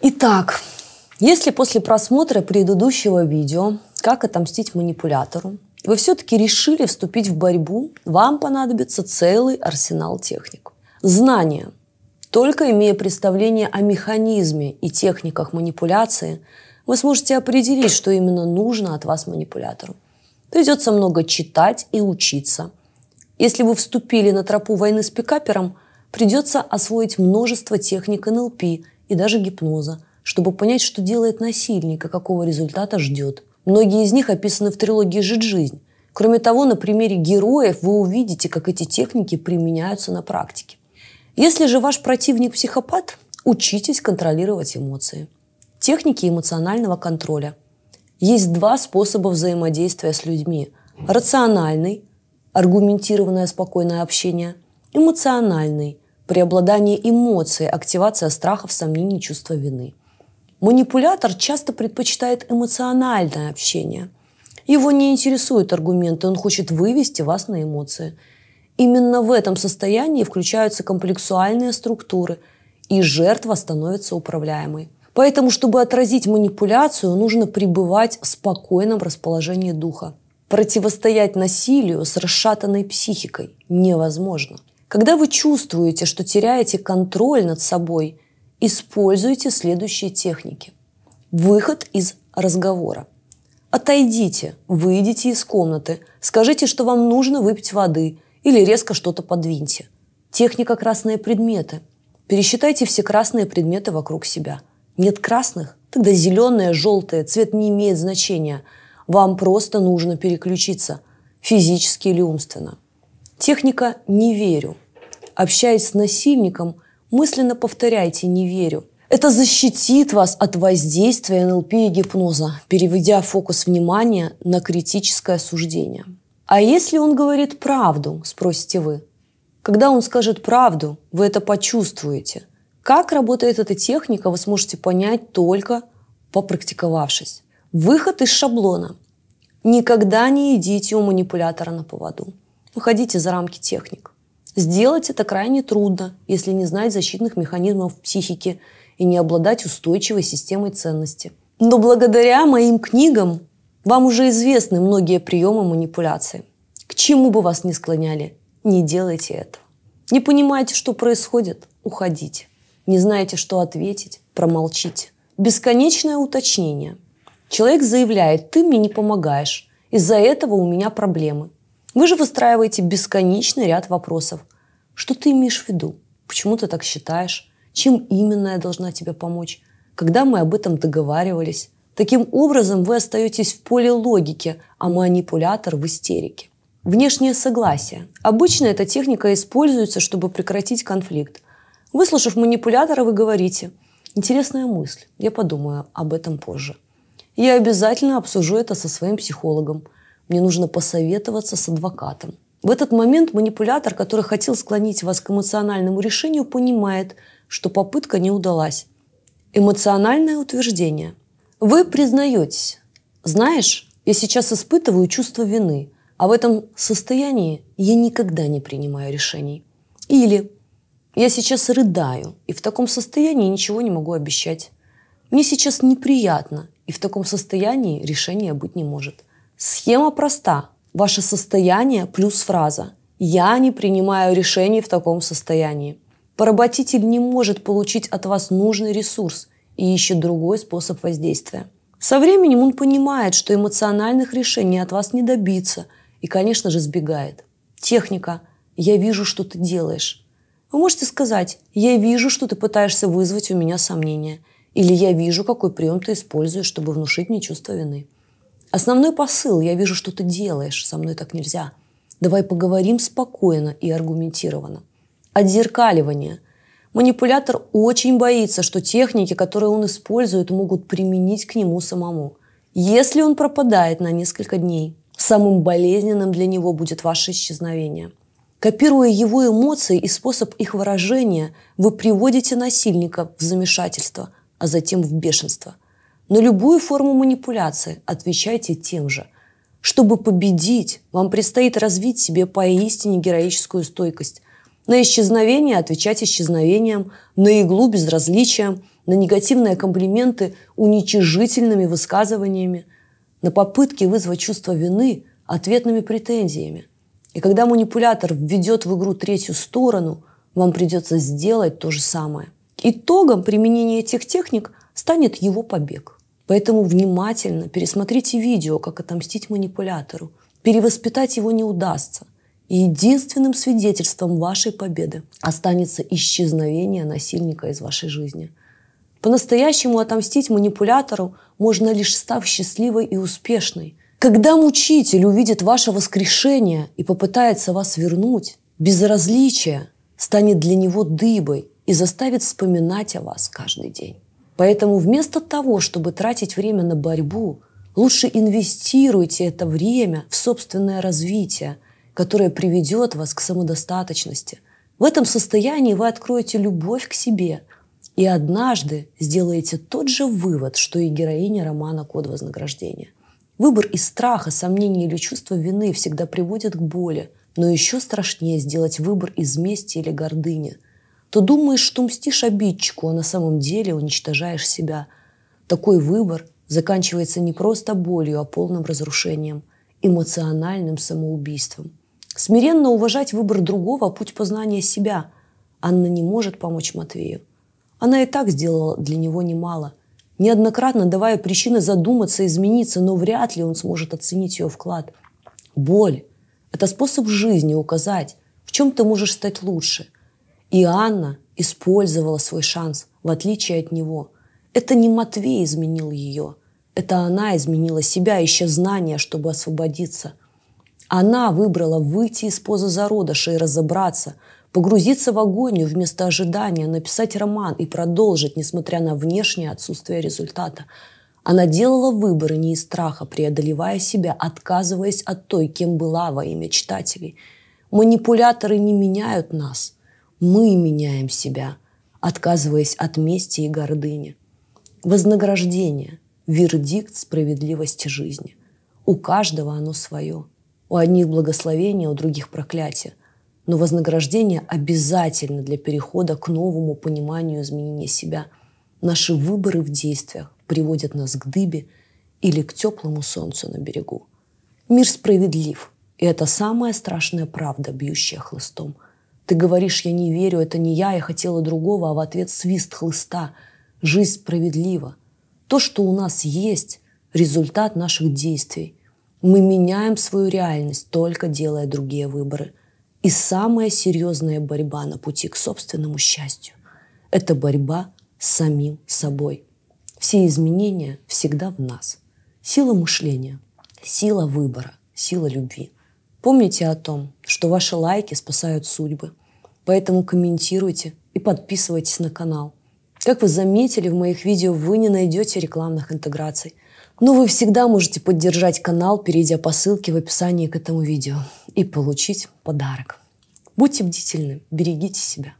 Итак, если после просмотра предыдущего видео «Как отомстить манипулятору» вы все-таки решили вступить в борьбу, вам понадобится целый арсенал техник. Знания. Только имея представление о механизме и техниках манипуляции, вы сможете определить, что именно нужно от вас манипулятору. Придется много читать и учиться. Если вы вступили на тропу войны с пикапером, придется освоить множество техник НЛП и даже гипноза, чтобы понять, что делает насильник и какого результата ждет. Многие из них описаны в трилогии «Жить жизнь». Кроме того, на примере героев вы увидите, как эти техники применяются на практике. Если же ваш противник психопат, учитесь контролировать эмоции. Техники эмоционального контроля. Есть два способа взаимодействия с людьми. Рациональный, аргументированное спокойное общение, эмоциональный – преобладание эмоций, активация страхов, сомнений, чувства вины. Манипулятор часто предпочитает эмоциональное общение. Его не интересуют аргументы, он хочет вывести вас на эмоции. Именно в этом состоянии включаются комплексуальные структуры, и жертва становится управляемой. Поэтому, чтобы отразить манипуляцию, нужно пребывать в спокойном расположении духа. Противостоять насилию с расшатанной психикой невозможно. Когда вы чувствуете, что теряете контроль над собой, используйте следующие техники. Выход из разговора. Отойдите, выйдите из комнаты, скажите, что вам нужно выпить воды или резко что-то подвиньте. Техника «красные предметы». Пересчитайте все красные предметы вокруг себя. Нет красных? Тогда зеленое, желтое, цвет не имеет значения. Вам просто нужно переключиться, физически или умственно. Техника «не верю». Общаясь с насильником, мысленно повторяйте «не верю». Это защитит вас от воздействия НЛП и гипноза, переведя фокус внимания на критическое суждение. «А если он говорит правду?» – спросите вы. Когда он скажет правду, вы это почувствуете. Как работает эта техника, вы сможете понять только попрактиковавшись. Выход из шаблона. Никогда не идите у манипулятора на поводу выходите за рамки техник. Сделать это крайне трудно, если не знать защитных механизмов психики и не обладать устойчивой системой ценностей. Но благодаря моим книгам вам уже известны многие приемы манипуляции. К чему бы вас ни склоняли, не делайте этого. Не понимаете, что происходит? Уходите. Не знаете, что ответить? Промолчите. Бесконечное уточнение. Человек заявляет, ты мне не помогаешь, из-за этого у меня проблемы. Вы же выстраиваете бесконечный ряд вопросов. Что ты имеешь в виду? Почему ты так считаешь? Чем именно я должна тебе помочь? Когда мы об этом договаривались? Таким образом, вы остаетесь в поле логики, а манипулятор в истерике. Внешнее согласие. Обычно эта техника используется, чтобы прекратить конфликт. Выслушав манипулятора, вы говорите «Интересная мысль, я подумаю об этом позже». Я обязательно обсужу это со своим психологом – мне нужно посоветоваться с адвокатом. В этот момент манипулятор, который хотел склонить вас к эмоциональному решению, понимает, что попытка не удалась. Эмоциональное утверждение. Вы признаетесь. Знаешь, я сейчас испытываю чувство вины, а в этом состоянии я никогда не принимаю решений. Или я сейчас рыдаю, и в таком состоянии ничего не могу обещать. Мне сейчас неприятно, и в таком состоянии решения быть не может. Схема проста. Ваше состояние плюс фраза «Я не принимаю решений в таком состоянии». Поработитель не может получить от вас нужный ресурс и ищет другой способ воздействия. Со временем он понимает, что эмоциональных решений от вас не добиться и, конечно же, сбегает. Техника «Я вижу, что ты делаешь». Вы можете сказать «Я вижу, что ты пытаешься вызвать у меня сомнения» или «Я вижу, какой прием ты используешь, чтобы внушить мне чувство вины». Основной посыл, я вижу, что ты делаешь, со мной так нельзя. Давай поговорим спокойно и аргументированно. Отзеркаливание. Манипулятор очень боится, что техники, которые он использует, могут применить к нему самому. Если он пропадает на несколько дней, самым болезненным для него будет ваше исчезновение. Копируя его эмоции и способ их выражения, вы приводите насильника в замешательство, а затем в бешенство – на любую форму манипуляции отвечайте тем же. Чтобы победить, вам предстоит развить себе поистине героическую стойкость. На исчезновение отвечать исчезновением, на иглу безразличием, на негативные комплименты уничижительными высказываниями, на попытки вызвать чувство вины ответными претензиями. И когда манипулятор введет в игру третью сторону, вам придется сделать то же самое. Итогом применения этих техник станет его побег. Поэтому внимательно пересмотрите видео, как отомстить манипулятору. Перевоспитать его не удастся. И единственным свидетельством вашей победы останется исчезновение насильника из вашей жизни. По-настоящему отомстить манипулятору можно лишь став счастливой и успешной. Когда мучитель увидит ваше воскрешение и попытается вас вернуть, безразличие станет для него дыбой и заставит вспоминать о вас каждый день. Поэтому вместо того, чтобы тратить время на борьбу, лучше инвестируйте это время в собственное развитие, которое приведет вас к самодостаточности. В этом состоянии вы откроете любовь к себе и однажды сделаете тот же вывод, что и героиня романа «Код вознаграждения». Выбор из страха, сомнений или чувства вины всегда приводит к боли, но еще страшнее сделать выбор из мести или гордыни – то думаешь, что мстишь обидчику, а на самом деле уничтожаешь себя. Такой выбор заканчивается не просто болью, а полным разрушением, эмоциональным самоубийством. Смиренно уважать выбор другого, а путь познания себя. Анна не может помочь Матвею. Она и так сделала для него немало, неоднократно давая причины задуматься, измениться, но вряд ли он сможет оценить ее вклад. Боль – это способ жизни указать, в чем ты можешь стать лучше – и Анна использовала свой шанс, в отличие от него. Это не Матвей изменил ее. Это она изменила себя, ища знания, чтобы освободиться. Она выбрала выйти из позы зародыша и разобраться, погрузиться в агонию вместо ожидания, написать роман и продолжить, несмотря на внешнее отсутствие результата. Она делала выборы не из страха, преодолевая себя, отказываясь от той, кем была во имя читателей. Манипуляторы не меняют нас – мы меняем себя, отказываясь от мести и гордыни. Вознаграждение – вердикт справедливости жизни. У каждого оно свое. У одних благословение, у других проклятие. Но вознаграждение обязательно для перехода к новому пониманию изменения себя. Наши выборы в действиях приводят нас к дыбе или к теплому солнцу на берегу. Мир справедлив, и это самая страшная правда, бьющая хлыстом – ты говоришь, я не верю, это не я, я хотела другого, а в ответ свист хлыста. Жизнь справедлива. То, что у нас есть, результат наших действий. Мы меняем свою реальность, только делая другие выборы. И самая серьезная борьба на пути к собственному счастью – это борьба с самим собой. Все изменения всегда в нас. Сила мышления, сила выбора, сила любви – Помните о том, что ваши лайки спасают судьбы. Поэтому комментируйте и подписывайтесь на канал. Как вы заметили, в моих видео вы не найдете рекламных интеграций. Но вы всегда можете поддержать канал, перейдя по ссылке в описании к этому видео и получить подарок. Будьте бдительны, берегите себя.